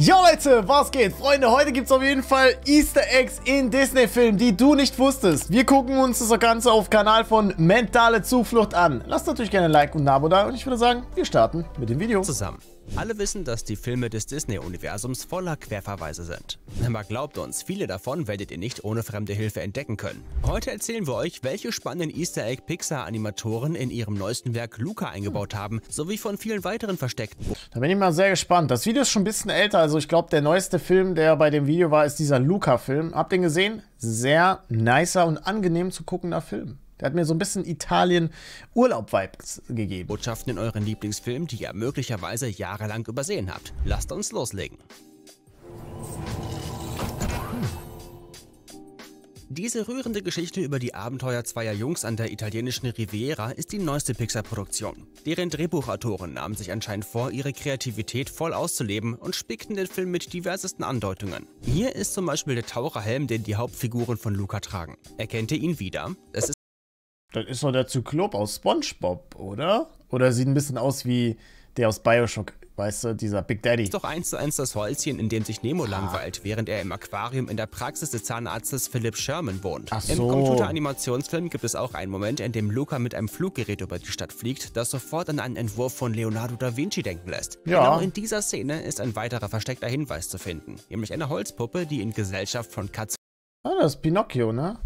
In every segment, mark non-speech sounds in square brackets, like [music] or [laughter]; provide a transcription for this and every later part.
Jo Leute, was geht? Freunde, heute gibt es auf jeden Fall Easter Eggs in Disney-Filmen, die du nicht wusstest. Wir gucken uns das Ganze auf Kanal von Mentale Zuflucht an. Lasst natürlich gerne ein Like und ein Abo da und ich würde sagen, wir starten mit dem Video. Zusammen. Alle wissen, dass die Filme des Disney-Universums voller Querverweise sind. Aber glaubt uns, viele davon werdet ihr nicht ohne fremde Hilfe entdecken können. Heute erzählen wir euch, welche spannenden Easter Egg Pixar-Animatoren in ihrem neuesten Werk Luca eingebaut haben, sowie von vielen weiteren versteckten. Da bin ich mal sehr gespannt. Das Video ist schon ein bisschen älter, also ich glaube, der neueste Film, der bei dem Video war, ist dieser Luca-Film. Habt ihr ihn gesehen? Sehr nicer und angenehm zu guckender Film. Der hat mir so ein bisschen Italien-Urlaub-Vibes gegeben. Botschaften in euren Lieblingsfilm, die ihr möglicherweise jahrelang übersehen habt. Lasst uns loslegen. Diese rührende Geschichte über die Abenteuer zweier Jungs an der italienischen Riviera ist die neueste Pixar-Produktion. Deren Drehbuchautoren nahmen sich anscheinend vor, ihre Kreativität voll auszuleben und spickten den Film mit diversesten Andeutungen. Hier ist zum Beispiel der Taucherhelm, den die Hauptfiguren von Luca tragen. Erkennt ihr ihn wieder? Es das ist doch der Zyklop aus Spongebob, oder? Oder sieht ein bisschen aus wie der aus Bioshock, weißt du, dieser Big Daddy. Ist doch eins zu eins das Häuschen, in dem sich Nemo ah. langweilt, während er im Aquarium in der Praxis des Zahnarztes Philip Sherman wohnt. Ach Im Computeranimationsfilm gibt es auch einen Moment, in dem Luca mit einem Fluggerät über die Stadt fliegt, das sofort an einen Entwurf von Leonardo da Vinci denken lässt. Ja. Genau in dieser Szene ist ein weiterer versteckter Hinweis zu finden, nämlich eine Holzpuppe, die in Gesellschaft von Katz Ah, das ist Pinocchio, ne?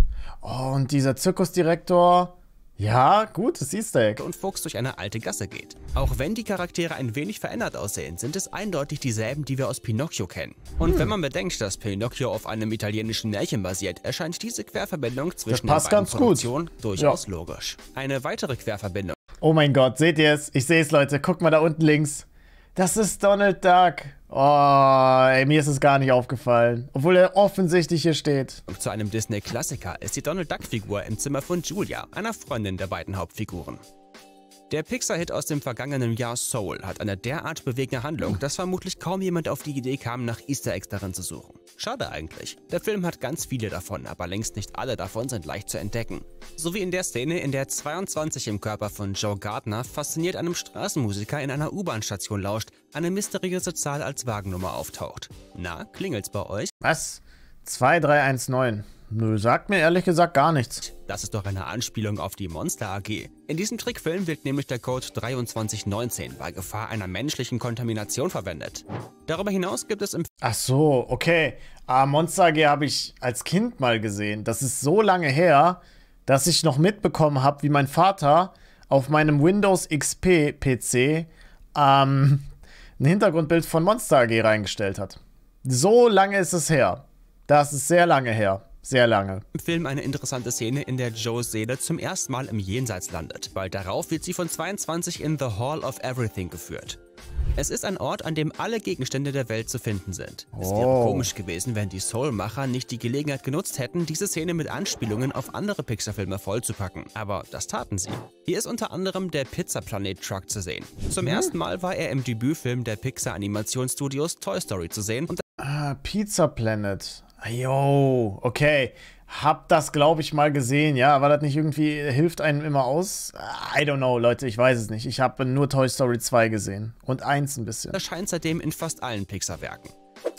Oh, und dieser Zirkusdirektor. Ja, gut, das ist der. Und Fuchs durch eine alte Gasse geht. Auch wenn die Charaktere ein wenig verändert aussehen, sind es eindeutig dieselben, die wir aus Pinocchio kennen. Und hm. wenn man bedenkt, dass Pinocchio auf einem italienischen Märchen basiert, erscheint diese Querverbindung zwischen das passt den beiden ganz Produktionen gut. durchaus ja. logisch. Eine weitere Querverbindung. Oh mein Gott, seht ihr es? Ich sehe es, Leute. Guck mal da unten links. Das ist Donald Duck. Oh, ey, mir ist es gar nicht aufgefallen. Obwohl er offensichtlich hier steht. Zu einem Disney-Klassiker ist die Donald Duck-Figur im Zimmer von Julia, einer Freundin der beiden Hauptfiguren. Der Pixar-Hit aus dem vergangenen Jahr Soul hat eine derart bewegende Handlung, dass vermutlich kaum jemand auf die Idee kam, nach Easter Eggs darin zu suchen. Schade eigentlich. Der Film hat ganz viele davon, aber längst nicht alle davon sind leicht zu entdecken. So wie in der Szene, in der 22 im Körper von Joe Gardner fasziniert einem Straßenmusiker in einer U-Bahn-Station lauscht, eine mysteriöse Zahl als Wagennummer auftaucht. Na, klingelt's bei euch? Was? 2319. Nö, sagt mir ehrlich gesagt gar nichts. Das ist doch eine Anspielung auf die Monster AG. In diesem Trickfilm wird nämlich der Code 2319 bei Gefahr einer menschlichen Kontamination verwendet. Darüber hinaus gibt es im... Ach so, okay. Ah, Monster AG habe ich als Kind mal gesehen. Das ist so lange her, dass ich noch mitbekommen habe, wie mein Vater auf meinem Windows XP PC ähm, ein Hintergrundbild von Monster AG reingestellt hat. So lange ist es her. Das ist sehr lange her. Sehr lange. Im Film eine interessante Szene, in der Joes Seele zum ersten Mal im Jenseits landet. Bald darauf wird sie von 22 in The Hall of Everything geführt. Es ist ein Ort, an dem alle Gegenstände der Welt zu finden sind. Es wäre oh. komisch gewesen, wenn die Soulmacher nicht die Gelegenheit genutzt hätten, diese Szene mit Anspielungen auf andere Pixar-Filme vollzupacken. Aber das taten sie. Hier ist unter anderem der Pizza-Planet-Truck zu sehen. Zum hm? ersten Mal war er im Debütfilm der Pixar-Animationsstudios Toy Story zu sehen. Und ah, Pizza Planet. Jo, ah, okay. Hab das, glaube ich, mal gesehen, ja. War das nicht irgendwie, hilft einem immer aus? Ah, I don't know, Leute, ich weiß es nicht. Ich habe nur Toy Story 2 gesehen. Und 1 ein bisschen. Erscheint seitdem in fast allen Pixar-Werken.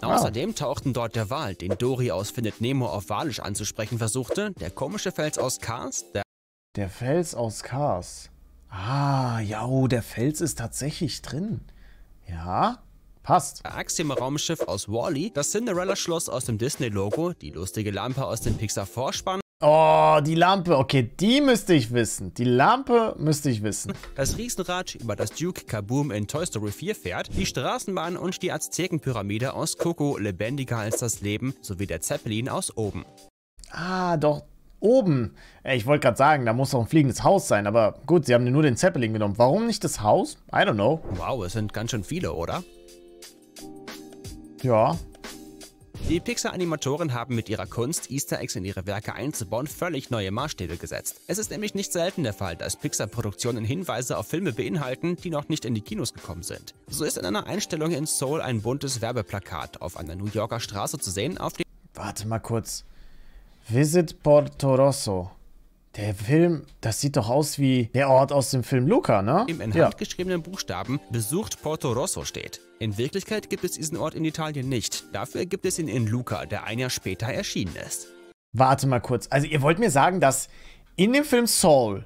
Außerdem tauchten dort der Wal, den Dory aus Findet Nemo auf Walisch anzusprechen versuchte, der komische Fels aus Cars, der... Der Fels aus Cars. Ah, ja, oh, der Fels ist tatsächlich drin. Ja, Passt. Axiom-Raumschiff aus Wally, -E, das Cinderella-Schloss aus dem Disney-Logo, die lustige Lampe aus dem Pixar-Vorspann, Oh, die Lampe. Okay, die müsste ich wissen. Die Lampe müsste ich wissen. Das Riesenrad, über das Duke Kaboom in Toy Story 4 fährt, die Straßenbahn und die Aztekenpyramide aus Coco, lebendiger als das Leben, sowie der Zeppelin aus oben. Ah, doch, oben. Ich wollte gerade sagen, da muss doch ein fliegendes Haus sein, aber gut, sie haben nur den Zeppelin genommen. Warum nicht das Haus? I don't know. Wow, es sind ganz schön viele, oder? Ja. Die Pixar-Animatoren haben mit ihrer Kunst, Easter Eggs in ihre Werke einzubauen, völlig neue Maßstäbe gesetzt. Es ist nämlich nicht selten der Fall, dass Pixar-Produktionen Hinweise auf Filme beinhalten, die noch nicht in die Kinos gekommen sind. So ist in einer Einstellung in Seoul ein buntes Werbeplakat auf einer New Yorker Straße zu sehen, auf dem... Warte mal kurz. Visit Porto Rosso. Der Film, das sieht doch aus wie der Ort aus dem Film Luca, ne? Im in ja. geschriebenen Buchstaben besucht Porto Rosso steht. In Wirklichkeit gibt es diesen Ort in Italien nicht. Dafür gibt es ihn in Luca, der ein Jahr später erschienen ist. Warte mal kurz. Also ihr wollt mir sagen, dass in dem Film Soul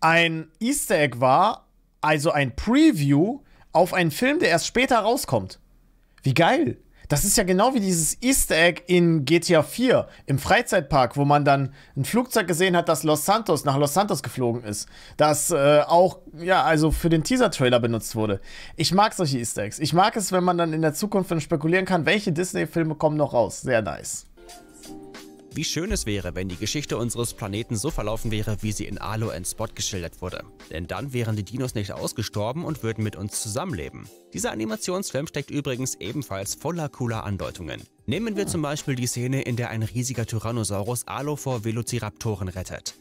ein Easter Egg war, also ein Preview auf einen Film, der erst später rauskommt. Wie geil. Das ist ja genau wie dieses Easter Egg in GTA 4 im Freizeitpark, wo man dann ein Flugzeug gesehen hat, das Los Santos nach Los Santos geflogen ist, das äh, auch ja also für den Teaser-Trailer benutzt wurde. Ich mag solche Easter Eggs. Ich mag es, wenn man dann in der Zukunft dann spekulieren kann, welche Disney-Filme kommen noch raus. Sehr nice. Wie schön es wäre, wenn die Geschichte unseres Planeten so verlaufen wäre, wie sie in Alo and Spot geschildert wurde. Denn dann wären die Dinos nicht ausgestorben und würden mit uns zusammenleben. Dieser Animationsfilm steckt übrigens ebenfalls voller cooler Andeutungen. Nehmen wir zum Beispiel die Szene, in der ein riesiger Tyrannosaurus Alo vor Velociraptoren rettet.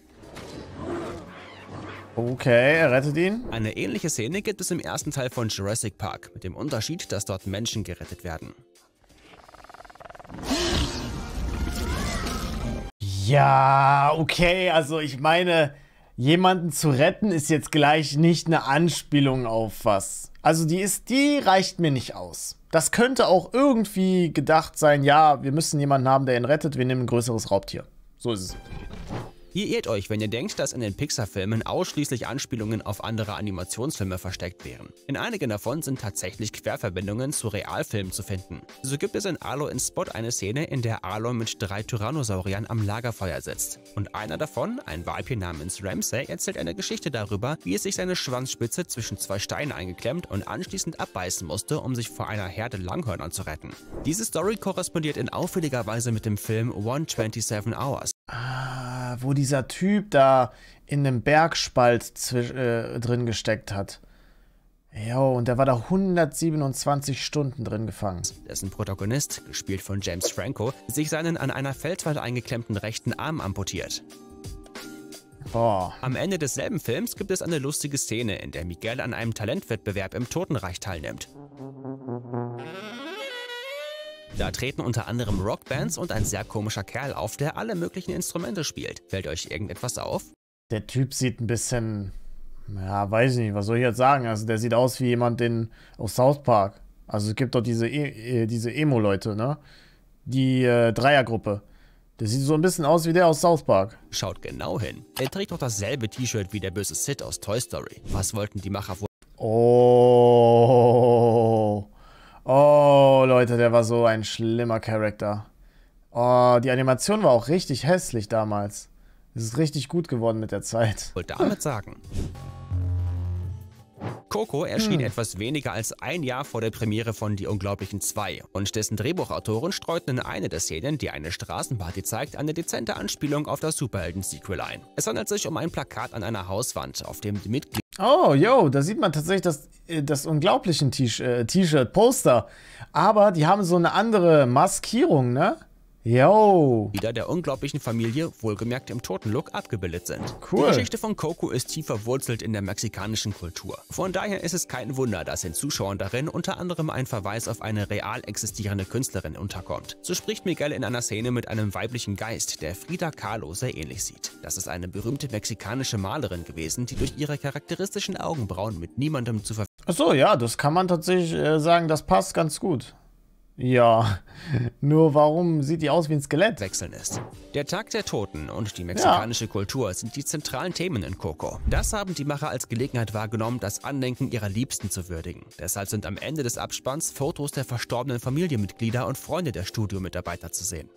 Okay, er rettet ihn. Eine ähnliche Szene gibt es im ersten Teil von Jurassic Park, mit dem Unterschied, dass dort Menschen gerettet werden. Ja, okay, also ich meine, jemanden zu retten ist jetzt gleich nicht eine Anspielung auf was. Also die ist, die reicht mir nicht aus. Das könnte auch irgendwie gedacht sein, ja, wir müssen jemanden haben, der ihn rettet, wir nehmen ein größeres Raubtier. So ist es. Ihr irrt euch, wenn ihr denkt, dass in den Pixar-Filmen ausschließlich Anspielungen auf andere Animationsfilme versteckt wären. In einigen davon sind tatsächlich Querverbindungen zu Realfilmen zu finden. So gibt es in Alo in Spot eine Szene, in der Alo mit drei Tyrannosauriern am Lagerfeuer sitzt. Und einer davon, ein Weibchen namens Ramsay, erzählt eine Geschichte darüber, wie es sich seine Schwanzspitze zwischen zwei Steinen eingeklemmt und anschließend abbeißen musste, um sich vor einer Herde Langhörnern zu retten. Diese Story korrespondiert in auffälliger Weise mit dem Film 127 Hours. Ah wo dieser Typ da in einem Bergspalt äh, drin gesteckt hat. Jo, und der war da 127 Stunden drin gefangen. Dessen Protagonist, gespielt von James Franco, sich seinen an einer Felswand eingeklemmten rechten Arm amputiert. Boah. Am Ende desselben Films gibt es eine lustige Szene, in der Miguel an einem Talentwettbewerb im Totenreich teilnimmt. Da treten unter anderem Rockbands und ein sehr komischer Kerl auf, der alle möglichen Instrumente spielt. Fällt euch irgendetwas auf? Der Typ sieht ein bisschen. Ja, weiß ich nicht, was soll ich jetzt sagen? Also, der sieht aus wie jemand den, aus South Park. Also, es gibt doch diese, e, äh, diese Emo-Leute, ne? Die äh, Dreiergruppe. Der sieht so ein bisschen aus wie der aus South Park. Schaut genau hin. Er trägt doch dasselbe T-Shirt wie der böse Sid aus Toy Story. Was wollten die Macher wohl? Oh. der war so ein schlimmer Charakter. Oh, die Animation war auch richtig hässlich damals. Es ist richtig gut geworden mit der Zeit. Wollte damit sagen. Coco erschien hm. etwas weniger als ein Jahr vor der Premiere von Die Unglaublichen 2 und dessen Drehbuchautoren streuten in eine der Szenen, die eine Straßenparty zeigt, eine dezente Anspielung auf das Superhelden-Sequel ein. Es handelt sich um ein Plakat an einer Hauswand, auf dem die Mitglieder Oh, yo, da sieht man tatsächlich das, äh, das unglaublichen äh, T-Shirt-Poster. Aber die haben so eine andere Maskierung, ne? Yo. Wieder der unglaublichen Familie, wohlgemerkt im Totenlook, abgebildet sind. Cool. Die Geschichte von Coco ist tief verwurzelt in der mexikanischen Kultur. Von daher ist es kein Wunder, dass den Zuschauern darin unter anderem ein Verweis auf eine real existierende Künstlerin unterkommt. So spricht Miguel in einer Szene mit einem weiblichen Geist, der Frida Kahlo sehr ähnlich sieht. Das ist eine berühmte mexikanische Malerin gewesen, die durch ihre charakteristischen Augenbrauen mit niemandem zu verwechseln Achso, ja, das kann man tatsächlich äh, sagen, das passt ganz gut. Ja, nur warum sieht die aus wie ein Skelett? Wechseln ist. Der Tag der Toten und die mexikanische ja. Kultur sind die zentralen Themen in Coco. Das haben die Macher als Gelegenheit wahrgenommen, das Andenken ihrer Liebsten zu würdigen. Deshalb sind am Ende des Abspanns Fotos der verstorbenen Familienmitglieder und Freunde der Studiomitarbeiter zu sehen.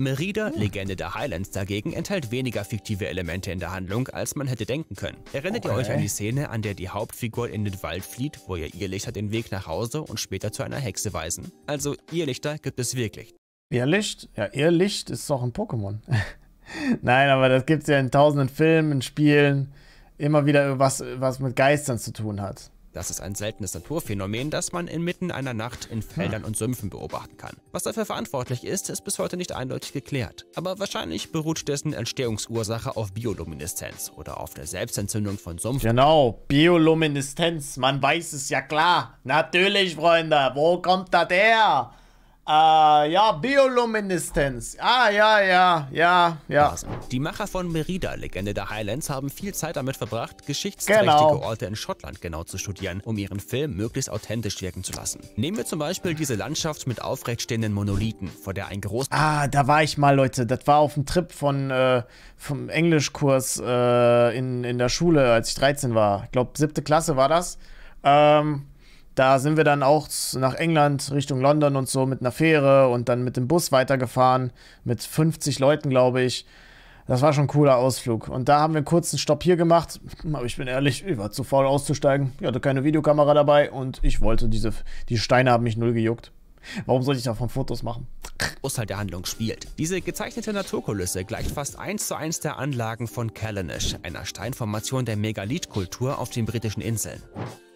Merida, Legende der Highlands dagegen, enthält weniger fiktive Elemente in der Handlung, als man hätte denken können. Erinnert okay. ihr euch an die Szene, an der die Hauptfigur in den Wald flieht, wo ihr Irrlichter den Weg nach Hause und später zu einer Hexe weisen? Also Irrlichter gibt es wirklich. Irrlicht? Ja, Irrlicht ist doch ein Pokémon. [laughs] Nein, aber das gibt es ja in tausenden Filmen, in Spielen, immer wieder was, was mit Geistern zu tun hat. Das ist ein seltenes Naturphänomen, das man inmitten einer Nacht in Feldern und Sümpfen beobachten kann. Was dafür verantwortlich ist, ist bis heute nicht eindeutig geklärt. Aber wahrscheinlich beruht dessen Entstehungsursache auf Biolumineszenz oder auf der Selbstentzündung von Sumpfen. Genau, Biolumineszenz, man weiß es ja klar. Natürlich, Freunde, wo kommt da der? Ah, ja, Biolumineszenz. Ah, ja, ja, ja, ja. Die Macher von Merida, Legende der Highlands, haben viel Zeit damit verbracht, geschichtsträchtige genau. Orte in Schottland genau zu studieren, um ihren Film möglichst authentisch wirken zu lassen. Nehmen wir zum Beispiel diese Landschaft mit aufrechtstehenden Monolithen, vor der ein groß... Ah, da war ich mal, Leute. Das war auf dem Trip von, äh, vom Englischkurs äh, in, in der Schule, als ich 13 war. Ich glaube, siebte Klasse war das. Ähm, da sind wir dann auch nach England Richtung London und so mit einer Fähre und dann mit dem Bus weitergefahren, mit 50 Leuten, glaube ich. Das war schon ein cooler Ausflug. Und da haben wir einen kurzen Stopp hier gemacht. Aber ich bin ehrlich, ich war zu faul auszusteigen. Ich hatte keine Videokamera dabei und ich wollte diese. Die Steine haben mich null gejuckt. Warum sollte ich davon Fotos machen? Großteil der Handlung spielt. Diese gezeichnete Naturkulisse gleicht fast eins zu eins der Anlagen von Callanish, einer Steinformation der Megalithkultur auf den britischen Inseln.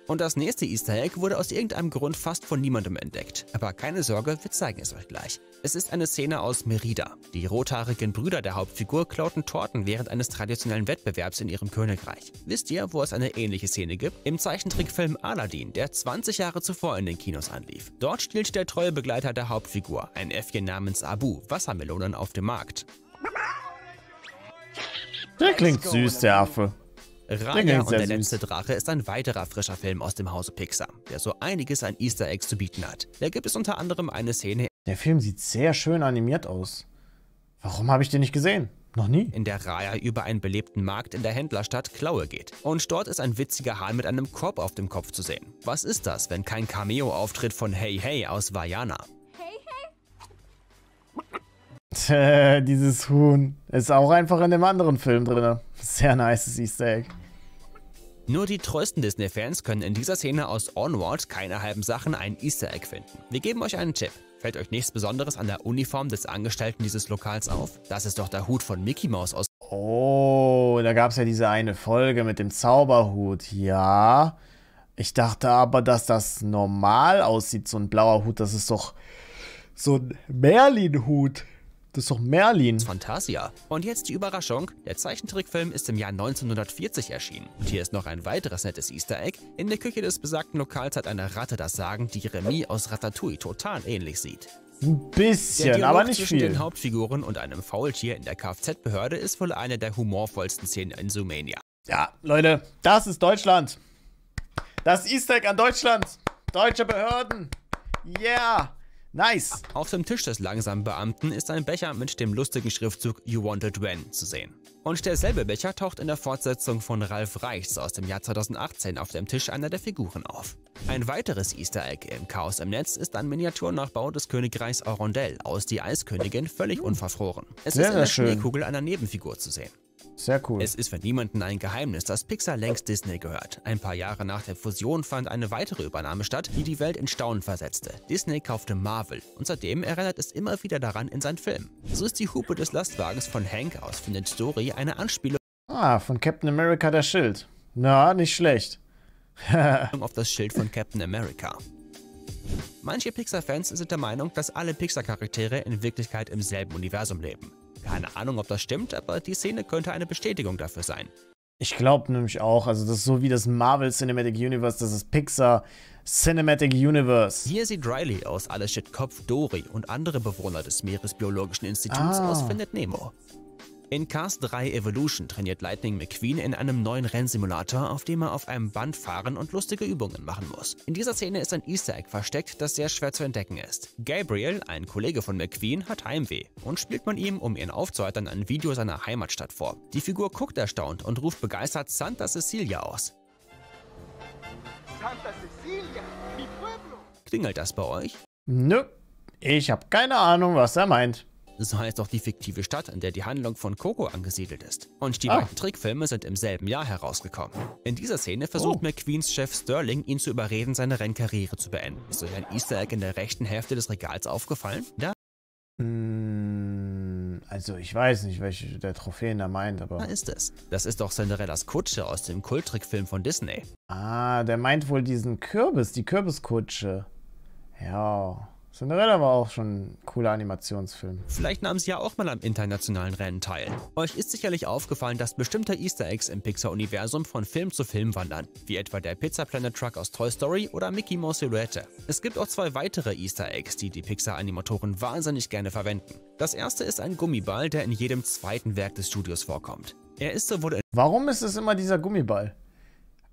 Und das nächste Easter Egg wurde aus irgendeinem Grund fast von niemandem entdeckt. Aber keine Sorge, wir zeigen es euch gleich. Es ist eine Szene aus Merida. Die rothaarigen Brüder der Hauptfigur klauten Torten während eines traditionellen Wettbewerbs in ihrem Königreich. Wisst ihr, wo es eine ähnliche Szene gibt? Im Zeichentrickfilm Aladdin, der 20 Jahre zuvor in den Kinos anlief. Dort stiehlt der treue Begleiter der Hauptfigur, ein Äffchen namens Abu, Wassermelonen auf dem Markt. Der klingt süß, der Affe. Raya und der letzte Drache ist ein weiterer frischer Film aus dem Hause Pixar, der so einiges an Easter Eggs zu bieten hat. Da gibt es unter anderem eine Szene. Der Film sieht sehr schön animiert aus. Warum habe ich den nicht gesehen? Noch nie. In der Raya über einen belebten Markt in der Händlerstadt Klaue geht. Und dort ist ein witziger Hahn mit einem Korb auf dem Kopf zu sehen. Was ist das, wenn kein Cameo-Auftritt von Hey Hey aus Vajana? [laughs] dieses Huhn. Ist auch einfach in dem anderen Film drin. Sehr nice Easter Egg. Nur die treuesten Disney-Fans können in dieser Szene aus Onward keine halben Sachen ein Easter Egg finden. Wir geben euch einen Tipp. Fällt euch nichts Besonderes an der Uniform des Angestellten dieses Lokals auf? Das ist doch der Hut von Mickey Mouse aus... Oh, da gab es ja diese eine Folge mit dem Zauberhut. Ja, ich dachte aber, dass das normal aussieht, so ein blauer Hut. Das ist doch so ein Merlin-Hut. Das ist doch Merlin. Fantasia. Und jetzt die Überraschung. Der Zeichentrickfilm ist im Jahr 1940 erschienen. Und hier ist noch ein weiteres nettes Easter Egg. In der Küche des besagten Lokals hat eine Ratte das Sagen, die Remy aus Ratatouille total ähnlich sieht. Ein bisschen, aber nicht zwischen viel. den Hauptfiguren und einem Faultier in der Kfz-Behörde ist wohl eine der humorvollsten Szenen in Sumania. Ja, Leute, das ist Deutschland. Das Easter Egg an Deutschland. Deutsche Behörden. Yeah. Nice! Auf dem Tisch des langsamen Beamten ist ein Becher mit dem lustigen Schriftzug You Wanted When zu sehen. Und derselbe Becher taucht in der Fortsetzung von Ralf Reichs aus dem Jahr 2018 auf dem Tisch einer der Figuren auf. Ein weiteres Easter Egg im Chaos im Netz ist ein Miniaturnachbau des Königreichs Orondel aus Die Eiskönigin völlig unverfroren. Es ist ja, in der schön. Schneekugel einer Nebenfigur zu sehen. Sehr cool. Es ist für niemanden ein Geheimnis, dass Pixar längst Disney gehört. Ein paar Jahre nach der Fusion fand eine weitere Übernahme statt, die die Welt in Staunen versetzte. Disney kaufte Marvel und seitdem erinnert es immer wieder daran in seinen Filmen. So ist die Hupe des Lastwagens von Hank aus Findet Story eine Anspielung. Ah, von Captain America der Schild. Na, nicht schlecht. [laughs] auf das Schild von Captain America. Manche Pixar-Fans sind der Meinung, dass alle Pixar-Charaktere in Wirklichkeit im selben Universum leben. Keine Ahnung, ob das stimmt, aber die Szene könnte eine Bestätigung dafür sein. Ich glaube nämlich auch, also das ist so wie das Marvel Cinematic Universe, das ist Pixar Cinematic Universe. Hier sieht Riley aus Alles Shit Kopf Dory und andere Bewohner des Meeresbiologischen Instituts ah. aus Findet Nemo. In Cars 3 Evolution trainiert Lightning McQueen in einem neuen Rennsimulator, auf dem er auf einem Band fahren und lustige Übungen machen muss. In dieser Szene ist ein Easter Egg versteckt, das sehr schwer zu entdecken ist. Gabriel, ein Kollege von McQueen, hat Heimweh und spielt man ihm, um ihn aufzuhalten, ein Video seiner Heimatstadt vor. Die Figur guckt erstaunt und ruft begeistert Santa Cecilia aus. Santa Cecilia, mi pueblo! Klingelt das bei euch? Nö, ich habe keine Ahnung, was er meint. So heißt auch die fiktive Stadt, in der die Handlung von Coco angesiedelt ist. Und die ah. beiden Trickfilme sind im selben Jahr herausgekommen. In dieser Szene versucht oh. McQueens Chef Sterling, ihn zu überreden, seine Rennkarriere zu beenden. Ist euch ein Easter Egg in der rechten Hälfte des Regals aufgefallen? Da hm, also ich weiß nicht, welche der Trophäen da meint, aber... Da ist es. Das ist doch Cinderellas Kutsche aus dem Kulttrickfilm von Disney. Ah, der meint wohl diesen Kürbis, die Kürbiskutsche. Ja. Cinderella war auch schon ein cooler Animationsfilm. Vielleicht nahm sie ja auch mal am internationalen Rennen teil. Euch ist sicherlich aufgefallen, dass bestimmte Easter Eggs im Pixar-Universum von Film zu Film wandern, wie etwa der Pizza Planet Truck aus Toy Story oder Mickey Mouse Silhouette. Es gibt auch zwei weitere Easter Eggs, die die Pixar-Animatoren wahnsinnig gerne verwenden. Das erste ist ein Gummiball, der in jedem zweiten Werk des Studios vorkommt. Er ist sowohl Warum ist es immer dieser Gummiball?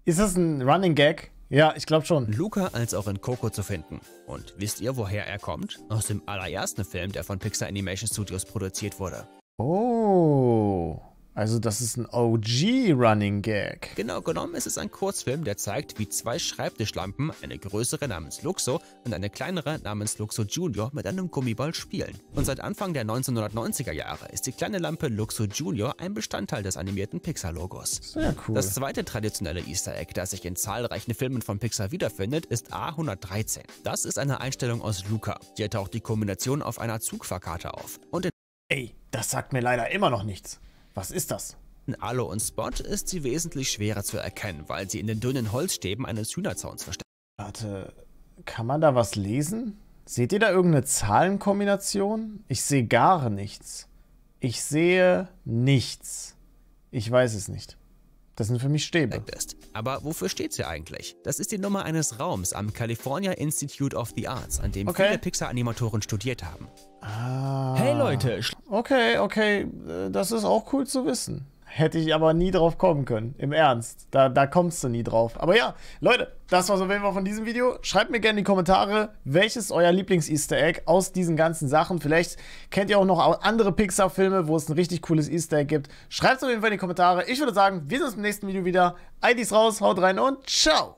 Ist es ein Running Gag? Ja, ich glaube schon. Luca als auch in Coco zu finden. Und wisst ihr, woher er kommt? Aus dem allerersten Film, der von Pixar Animation Studios produziert wurde. Oh. Also das ist ein OG-Running Gag. Genau genommen ist es ein Kurzfilm, der zeigt, wie zwei Schreibtischlampen, eine größere namens Luxo und eine kleinere namens Luxo Junior, mit einem Gummiball spielen. Und seit Anfang der 1990er Jahre ist die kleine Lampe Luxo Junior ein Bestandteil des animierten Pixar-Logos. Sehr cool. Das zweite traditionelle Easter Egg, das sich in zahlreichen Filmen von Pixar wiederfindet, ist A113. Das ist eine Einstellung aus Luca. Hier taucht die Kombination auf einer Zugfahrkarte auf. Und Ey, das sagt mir leider immer noch nichts. Was ist das? In Alu und Spot ist sie wesentlich schwerer zu erkennen, weil sie in den dünnen Holzstäben eines Hühnerzauns versteckt. Warte, kann man da was lesen? Seht ihr da irgendeine Zahlenkombination? Ich sehe gar nichts. Ich sehe nichts. Ich weiß es nicht. Das sind für mich Stäbe. Aber wofür steht sie eigentlich? Das ist die Nummer eines Raums am California Institute of the Arts, an dem okay. viele Pixar-Animatoren studiert haben. Ah. Hey Leute. Okay, okay, äh, das ist auch cool zu wissen. Hätte ich aber nie drauf kommen können. Im Ernst. Da, da kommst du nie drauf. Aber ja, Leute, das war's auf jeden Fall von diesem Video. Schreibt mir gerne in die Kommentare, welches euer Lieblings-Easter Egg aus diesen ganzen Sachen. Vielleicht kennt ihr auch noch andere Pixar-Filme, wo es ein richtig cooles Easter Egg gibt. Schreibt es auf jeden Fall in die Kommentare. Ich würde sagen, wir sehen uns im nächsten Video wieder. IDs raus, haut rein und ciao!